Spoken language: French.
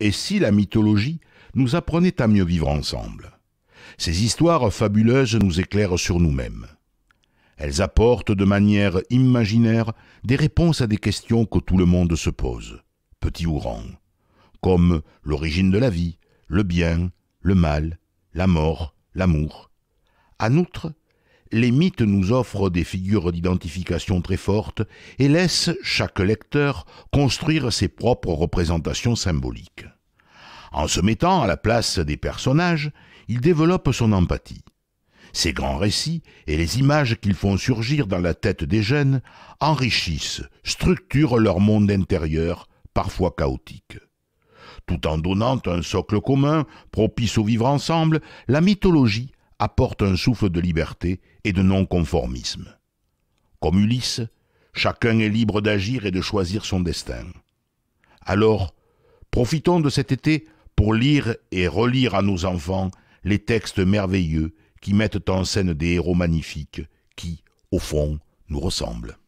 et si la mythologie nous apprenait à mieux vivre ensemble. Ces histoires fabuleuses nous éclairent sur nous-mêmes. Elles apportent de manière imaginaire des réponses à des questions que tout le monde se pose, petit ou grand, comme l'origine de la vie, le bien, le mal, la mort, l'amour. En outre, les mythes nous offrent des figures d'identification très fortes et laissent chaque lecteur construire ses propres représentations symboliques. En se mettant à la place des personnages, il développe son empathie. Ces grands récits et les images qu'ils font surgir dans la tête des jeunes enrichissent, structurent leur monde intérieur, parfois chaotique. Tout en donnant un socle commun, propice au vivre ensemble, la mythologie apporte un souffle de liberté et de non-conformisme. Comme Ulysse, chacun est libre d'agir et de choisir son destin. Alors, profitons de cet été pour lire et relire à nos enfants les textes merveilleux qui mettent en scène des héros magnifiques qui, au fond, nous ressemblent.